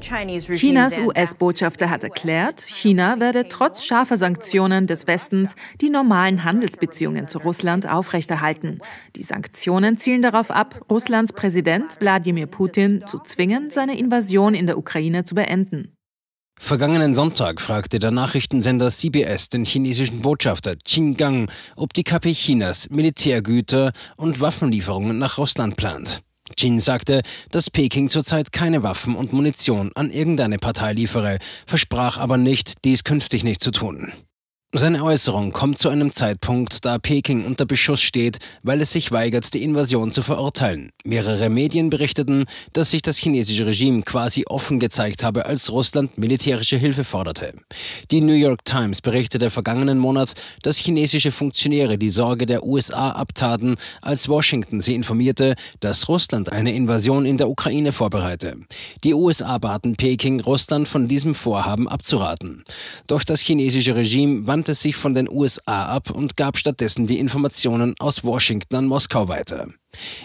Chinas US-Botschafter hat erklärt, China werde trotz scharfer Sanktionen des Westens die normalen Handelsbeziehungen zu Russland aufrechterhalten. Die Sanktionen zielen darauf ab, Russlands Präsident Wladimir Putin zu zwingen, seine Invasion in der Ukraine zu beenden. Vergangenen Sonntag fragte der Nachrichtensender CBS den chinesischen Botschafter Qin Gang, ob die KP Chinas Militärgüter und Waffenlieferungen nach Russland plant. Jin sagte, dass Peking zurzeit keine Waffen und Munition an irgendeine Partei liefere, versprach aber nicht, dies künftig nicht zu tun. Seine Äußerung kommt zu einem Zeitpunkt, da Peking unter Beschuss steht, weil es sich weigert, die Invasion zu verurteilen. Mehrere Medien berichteten, dass sich das chinesische Regime quasi offen gezeigt habe, als Russland militärische Hilfe forderte. Die New York Times berichtete vergangenen Monat, dass chinesische Funktionäre die Sorge der USA abtaten, als Washington sie informierte, dass Russland eine Invasion in der Ukraine vorbereite. Die USA baten Peking, Russland von diesem Vorhaben abzuraten. Doch das chinesische Regime wandte wandte sich von den USA ab und gab stattdessen die Informationen aus Washington an Moskau weiter.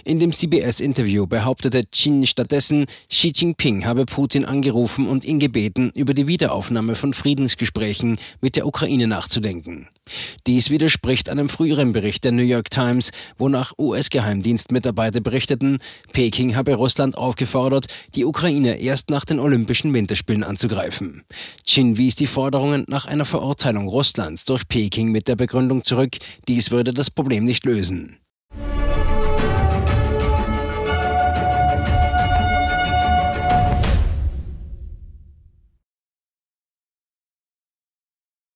In dem CBS-Interview behauptete Qin stattdessen, Xi Jinping habe Putin angerufen und ihn gebeten, über die Wiederaufnahme von Friedensgesprächen mit der Ukraine nachzudenken. Dies widerspricht einem früheren Bericht der New York Times, wonach US-Geheimdienstmitarbeiter berichteten, Peking habe Russland aufgefordert, die Ukraine erst nach den Olympischen Winterspielen anzugreifen. Qin wies die Forderungen nach einer Verurteilung Russlands durch Peking mit der Begründung zurück, dies würde das Problem nicht lösen.